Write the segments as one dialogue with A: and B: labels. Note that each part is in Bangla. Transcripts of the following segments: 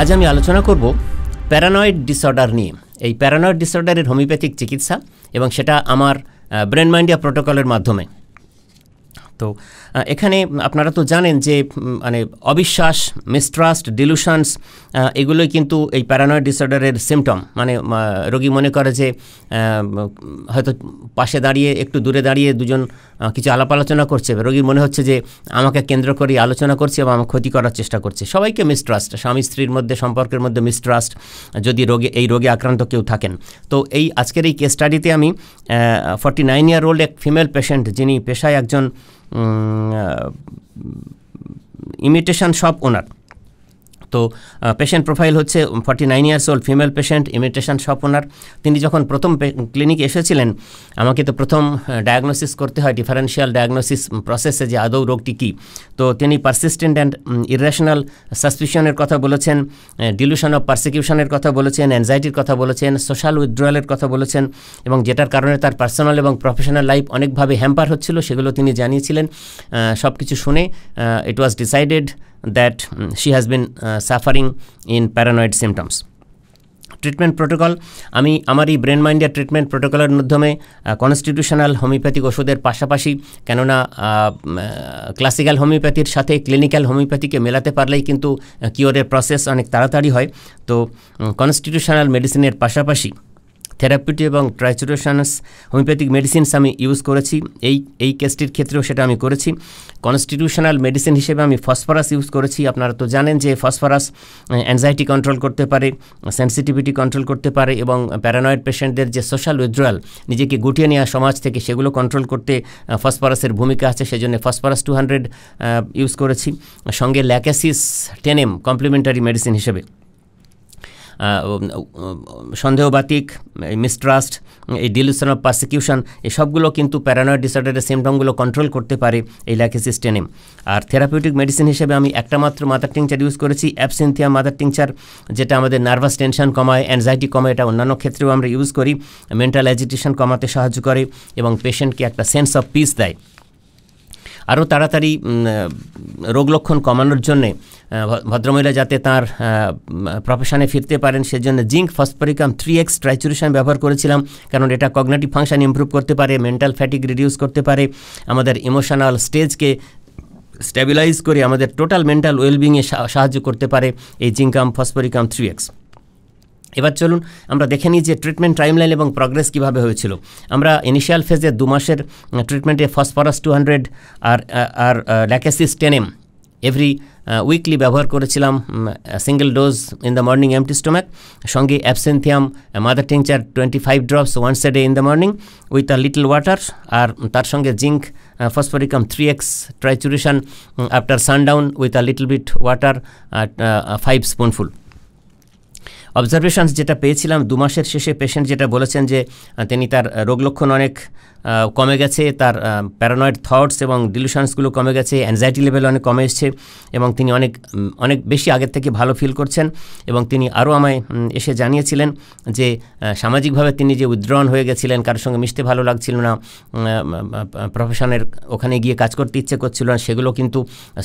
A: আজ আমি আলোচনা করব প্যারানয়েড ডিসঅর্ডার নিয়ে এই প্যারানয়েড ডিসঅর্ডারের হোমিওপ্যাথিক চিকিৎসা এবং সেটা আমার ব্রেন মাইন্ডিয়া প্রোটোকলের মাধ্যমে তো এখানে আপনারা তো জানেন যে মানে অবিশ্বাস মিস্ট্রাস্ট ডিলুশনস এগুলোই কিন্তু এই প্যারানয়েড ডিসঅর্ডারের সিমটম মানে রোগী মনে করে যে হয়তো পাশে দাঁড়িয়ে একটু দূরে দাঁড়িয়ে দুজন কিছু আলাপ আলোচনা করছে রোগীর মনে হচ্ছে যে আমাকে কেন্দ্র করে আলোচনা করছে এবং আমার ক্ষতি করার চেষ্টা করছে সবাইকে মিসট্রাস্ট স্বামী স্ত্রীর মধ্যে সম্পর্কের মধ্যে মিসট্রাস্ট যদি রোগে এই রোগে আক্রান্ত কেউ থাকেন তো এই আজকের এই কেস স্টাডিতে আমি ফর্টি নাইন ইয়ার ওল্ড এক ফিমেল পেশেন্ট যিনি পেশায় একজন ইমিটেশন শপ ওনার তো পেশেন্ট প্রোফাইল হচ্ছে forty nine years old female patient imitation shop owner তিনি যখন প্রথম ক্লিনিকে এসেছিলেন আমাকে তো প্রথম ডায়াগনোসিস করতে হয় ডিফারেন্সিয়াল ডায়াগনোসিস প্রসেসে যে আদৌ রোগটি কী তো তিনি পারসিস্টেন্ট অ্যান্ড ইরেশনাল সাসপিশনের কথা বলেছেন ডিলুশন অফ পারসিকিউশনের কথা বলেছেন অ্যাংজাইটির কথা বলেছেন সোশ্যাল উইথড্রয়ালের কথা বলেছেন এবং যেটার কারণে তার পার্সোনাল এবং প্রফেশনাল লাইফ অনেকভাবে হ্যাম্পার হচ্ছিল সেগুলো তিনি জানিয়েছিলেন সব কিছু শুনে it was decided that um, she has been uh, suffering in paranoid symptoms treatment protocol আমি আমার এই ব্রেন মাইন্ডের ট্রিটমেন্ট প্রোটোকলের মাধ্যমে কনস্টিটিউশনাল হোমিওপ্যাথিক ওষুধের পাশাপাশি কেননা ক্লাসিক্যাল হোমিওপ্যাথির সাথে ক্লিনিক্যাল হোমিওপ্যাথিকে মেলাতে পারলেই কিন্তু কিওরের প্রসেস অনেক তাড়াতাড়ি হয় তো কনস্টিটিউশনাল মেডিসিনের পাশাপাশি থেরাপিউটি এবং ট্রাইচুরেশানস হোমিওপ্যাথিক মেডিসিনস আমি ইউজ করেছি এই এই কেসটির ক্ষেত্রেও সেটা আমি করেছি কনস্টিটিউশনাল মেডিসিন হিসেবে আমি ফসফরাস ইউজ করেছি আপনারা তো জানেন যে ফসফরাস অ্যাংজাইটি কন্ট্রোল করতে পারে সেন্সিটিভিটি কন্ট্রোল করতে পারে এবং প্যারানয়েড পেশেন্টদের যে সোশ্যাল উইথড্রয়াল নিজেকে গুটিয়ে নেওয়া সমাজ থেকে সেগুলো কন্ট্রোল করতে ফসফরাসের ভূমিকা আছে সেই জন্য ফসফরাস টু হান্ড্রেড ইউজ করেছি সঙ্গে ল্যাকাসিস টেনেম কমপ্লিমেন্টারি মেডিসিন হিসেবে সন্দেহবাতিক মিসট্রাস্ট এই ডিলিউশন অফ পারসিকিউশন এসবগুলো কিন্তু প্যারানয়েড ডিসঅর্ডারের সিমটমগুলো কন্ট্রোল করতে পারে এই লাইকোসিস্টেনে আর থেরাপিউটিক মেডিসিন হিসেবে আমি একটা মাত্র মাদার টিংচার ইউজ করেছি অ্যাপসিনথিয়া মাদার টিংচার যেটা আমাদের নার্ভাস টেনশন কমায় অ্যানজাইটি কমায় এটা অন্যান্য ক্ষেত্রেও আমরা ইউজ করি মেন্টাল অ্যাজিটেশন কমাতে সাহায্য করে এবং পেশেন্টকে একটা সেন্স অফ পিস দেয় আরও তাড়াতাড়ি রোগ লক্ষণ কমানোর জন্যে ভদ্রমহিলা যাতে তার প্রফেশনে ফিরতে পারেন সেজন্য zinc phosphoricum three X trituration ব্যবহার করেছিলাম কারণ এটা কগনেটিভ ফাংশন ইম্প্রুভ করতে পারে মেন্টাল ফ্যাটিক রিডিউস করতে পারে আমাদের ইমোশনাল স্টেজকে স্ট্যাবিলাইজ করে আমাদের টোটাল মেন্টাল ওয়েলবিংয়ে সাহায্য করতে পারে এই জিঙ্কাম ফসফরিকাম থ্রি এক্স এবার চলুন আমরা দেখে নিই যে ট্রিটমেন্ট টাইমলাইন এবং প্রগ্রেস কীভাবে হয়েছিল আমরা ইনিশিয়াল ফেজে দু মাসের ট্রিটমেন্টে ফসফরাস টু হান্ড্রেড আর আর lachesis ten M every weekly ব্যবহার করেছিলাম single dose in the morning empty stomach সঙ্গে absinthium mother tincture twenty five drops once a day in the morning with a little water আর তার সঙ্গে zinc phosphoricum three X trituration after sundown with a little bit water five spoonful observation যেটা পেয়েছিলাম দু মাসের শেষে পেশেন্ট যেটা বলেছেন যে তিনি তার রোগ লক্ষণ অনেক কমে গেছে তার প্যারানয়েড থটস এবং ডিলিউশনসগুলো কমে গেছে অ্যাংজাইটি লেভেল অনেক কমে এসছে এবং তিনি অনেক অনেক বেশি আগের থেকে ভালো ফিল করছেন এবং তিনি আরও আমায় এসে জানিয়েছিলেন যে সামাজিকভাবে তিনি যে উদ্রণ হয়ে গেছিলেন কারোর সঙ্গে মিশতে ভালো লাগছিল না প্রফেশনের ওখানে গিয়ে কাজ করতে ইচ্ছে করছিল না সেগুলো কিন্তু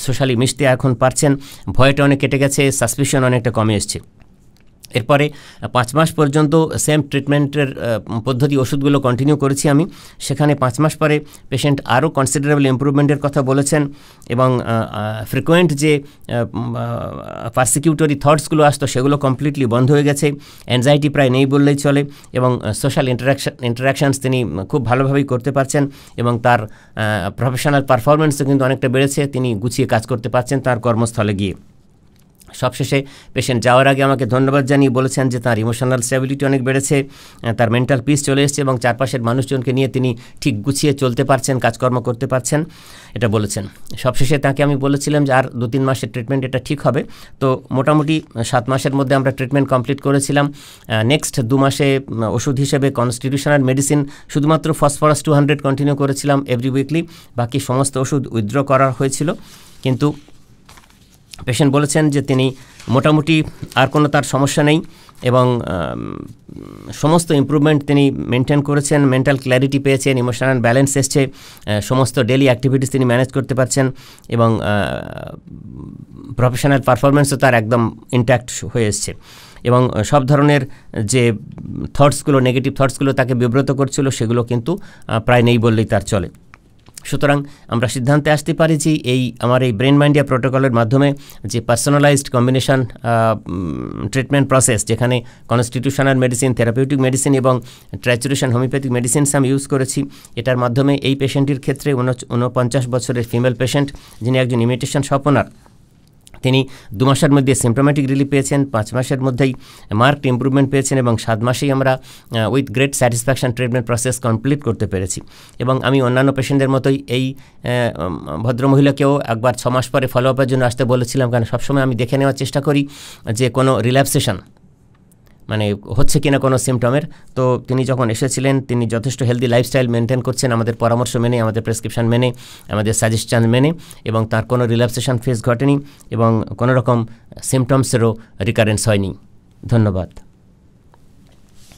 A: সোশ্যালি মিশতে এখন পারছেন ভয়টা অনেক কেটে গেছে সাসপিশন অনেকটা কমে এসছে এরপরে পাঁচ মাস পর্যন্ত সেম ট্রিটমেন্টের পদ্ধতি ওষুধগুলো কন্টিনিউ করেছি আমি সেখানে পাঁচ মাস পরে পেশেন্ট আরও কনসিডারেবল ইম্প্রুভমেন্টের কথা বলেছেন এবং ফ্রিকোয়েন্ট যে পার্সিকিউটরি থটসগুলো আসতো সেগুলো কমপ্লিটলি বন্ধ হয়ে গেছে অ্যাংজাইটি প্রায় নেই বললেই চলে এবং সোশ্যাল ইন্টারাকশন ইন্টারাকশানস তিনি খুব ভালোভাবেই করতে পারছেন এবং তার প্রফেশনাল পারফরমেন্সও কিন্তু অনেকটা বেড়েছে তিনি গুছিয়ে কাজ করতে পারছেন তার কর্মস্থলে গিয়ে সবশেষে পেশেন্ট যাওয়ার আগে আমাকে ধন্যবাদ জানিয়ে বলেছেন যে তার ইমোশনাল স্টেবিলিটি অনেক বেড়েছে তার মেন্টাল পিস চলে এসেছে এবং চারপাশের মানুষজনকে নিয়ে তিনি ঠিক গুছিয়ে চলতে পারছেন কাজকর্ম করতে পারছেন এটা বলেছেন সবশেষে তাকে আমি বলেছিলাম যে আর দু তিন মাসের ট্রিটমেন্ট এটা ঠিক হবে তো মোটামুটি সাত মাসের মধ্যে আমরা ট্রিটমেন্ট কমপ্লিট করেছিলাম নেক্সট দু মাসে ওষুধ হিসেবে কনস্টিটিউশনাল মেডিসিন শুধুমাত্র ফসফরাস টু হান্ড্রেড কন্টিনিউ করেছিলাম এভরি উইকলি বাকি সমস্ত ওষুধ উইথড্র করা হয়েছিল কিন্তু পেশেন্ট বলেছেন যে তিনি মোটামুটি আর কোনো তার সমস্যা নেই এবং সমস্ত ইম্প্রুভমেন্ট তিনি মেনটেন করেছেন মেন্টাল ক্ল্যারিটি পেয়েছেন ইমোশনাল ব্যালেন্স এসছে সমস্ত ডেলি অ্যাক্টিভিটিস তিনি ম্যানেজ করতে পারছেন এবং প্রফেশনাল পারফরমেন্সও তার একদম ইন্ট্যাক্ট হয়ে এসছে এবং সব ধরনের যে থটসগুলো নেগেটিভ থটসগুলো তাকে বিব্রত করছিল সেগুলো কিন্তু প্রায় নেই বললেই তার চলে সুতরাং আমরা সিদ্ধান্তে আসতে পারি যে এই আমার এই ব্রেন মাইন্ডিয়া প্রোটোকলের মাধ্যমে যে পার্সোনালাইজড কম্বিনেশন ট্রিটমেন্ট প্রসেস যেখানে কনস্টিটিউশনাল মেডিসিন থেরাপিউটিক মেডিসিন এবং ট্র্যাচুরেশন হোমিওপ্যাথিক মেডিসিনস আমি ইউজ করেছি এটার মাধ্যমে এই পেশেন্টের ক্ষেত্রে ঊনপঞ্চাশ বছরের ফিমেল পেশেন্ট যিনি একজন ইমিটেশন সপনার তিনি দু মাসের মধ্যে সিমটোম্যাটিক রিলিফ পেয়েছেন পাঁচ মাসের মধ্যেই মার্কড ইম্প্রুভমেন্ট পেয়েছেন এবং সাত মাসেই আমরা with great satisfaction treatment process complete করতে পেরেছি এবং আমি অন্যান্য পেশেন্টদের মতোই এই ভদ্রমহিলাকেও একবার ছ মাস পরে ফলো আপের জন্য আসতে বলেছিলাম কারণ সবসময় আমি দেখে নেওয়ার চেষ্টা করি যে কোনো রিল্যাক্সেশন মানে হচ্ছে কিনা কোনো সিমটমের তো তিনি যখন এসেছিলেন তিনি যথেষ্ট হেলদি লাইফস্টাইল মেনটেন করছেন আমাদের পরামর্শ মেনে আমাদের প্রেসক্রিপশান মেনে আমাদের সাজেশন মেনে এবং তার কোনো রিল্যাক্সেশন ফেস ঘটেনি এবং কোনো রকম সিমটমসেরও রিকারেন্স হয়নি ধন্যবাদ